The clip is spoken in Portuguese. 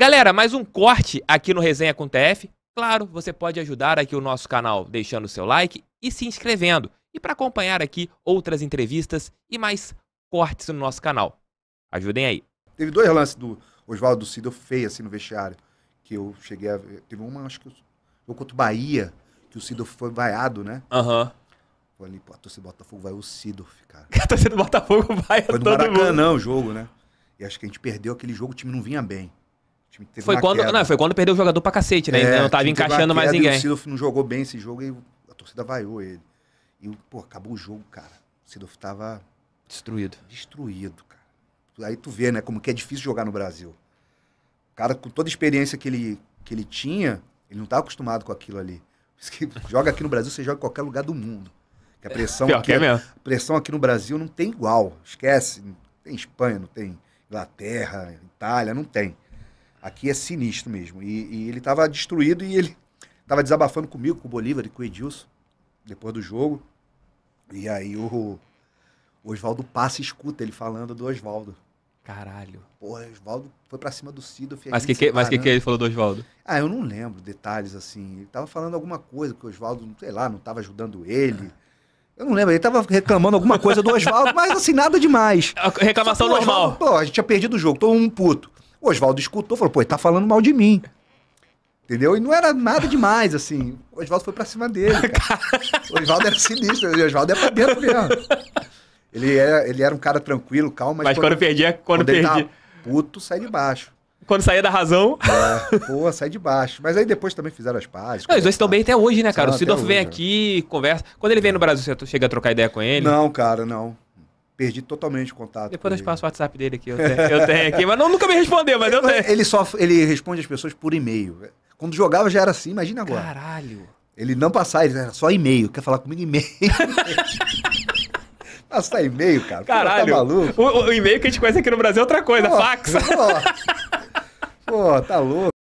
Galera, mais um corte aqui no Resenha com TF. Claro, você pode ajudar aqui o nosso canal deixando o seu like e se inscrevendo. E para acompanhar aqui outras entrevistas e mais cortes no nosso canal. Ajudem aí. Teve dois lances do Oswaldo Cido feio assim no vestiário. Que eu cheguei a ver. Teve uma, acho que eu, conto contra o Bahia, que o Cido foi vaiado, né? Aham. Uhum. Falei, ali, pô, a torcida do Botafogo vai o Cido, cara. a torcida do Botafogo vai a Foi no todo Maracanã, mundo. o jogo, né? E acho que a gente perdeu aquele jogo, o time não vinha bem foi quando, não, foi quando perdeu o jogador pra cacete, né? É, não tava encaixando mais ninguém. O Sidolf não jogou bem esse jogo e a torcida vaiou ele. E, pô, acabou o jogo, cara. O Sidolf tava. Destruído. Destruído, cara. Aí tu vê, né, como que é difícil jogar no Brasil. O cara, com toda a experiência que ele, que ele tinha, ele não tava acostumado com aquilo ali. joga aqui no Brasil, você joga em qualquer lugar do mundo. Que a pressão, Pior é, é mesmo. A pressão aqui no Brasil não tem igual. Esquece. Não tem Espanha, não tem Inglaterra, Itália, não tem. Aqui é sinistro mesmo. E, e ele estava destruído e ele estava desabafando comigo, com o Bolívar e com o Edilson, depois do jogo. E aí o, o Oswaldo passa e escuta ele falando do Oswaldo. Caralho. Porra, o Oswaldo foi pra cima do Cido. mas o que, que, mas que, que ele falou do Oswaldo? Ah, eu não lembro detalhes assim. Ele tava falando alguma coisa que o Oswaldo, sei lá, não tava ajudando ele. Eu não lembro, ele tava reclamando alguma coisa do Oswaldo, mas assim, nada demais. Reclamação normal. Pô, a gente tinha perdido o jogo, tô um puto. O Oswaldo escutou falou, pô, ele tá falando mal de mim. Entendeu? E não era nada demais, assim. O Oswaldo foi pra cima dele. Cara. O Oswaldo era sinistro, o Oswaldo é pra dentro mesmo. Ele era, ele era um cara tranquilo, calmo. Mas, mas quando, quando perdia, quando, quando perdia. Puto, sai de baixo. Quando saía da razão. É, pô, sai de baixo. Mas aí depois também fizeram as pazes. Não, os dois estão bem até hoje, né, cara? Não, o Sidorf vem hoje, aqui, né? conversa. Quando ele vem no Brasil, você chega a trocar ideia com ele? Não, cara, não perdi totalmente o contato. Depois eu te passo o WhatsApp dele aqui, eu tenho, eu tenho aqui, mas não, nunca me respondeu, mas eu tenho. Ele só ele responde as pessoas por e-mail. Quando jogava já era assim, imagina agora. Caralho. Ele não passar, ele era só e-mail, quer falar comigo e-mail. Passar e-mail, cara. Tá Caralho. Pô, tá maluco? O, o e-mail que a gente conhece aqui no Brasil é outra coisa, pô, fax. Pô, pô tá louco.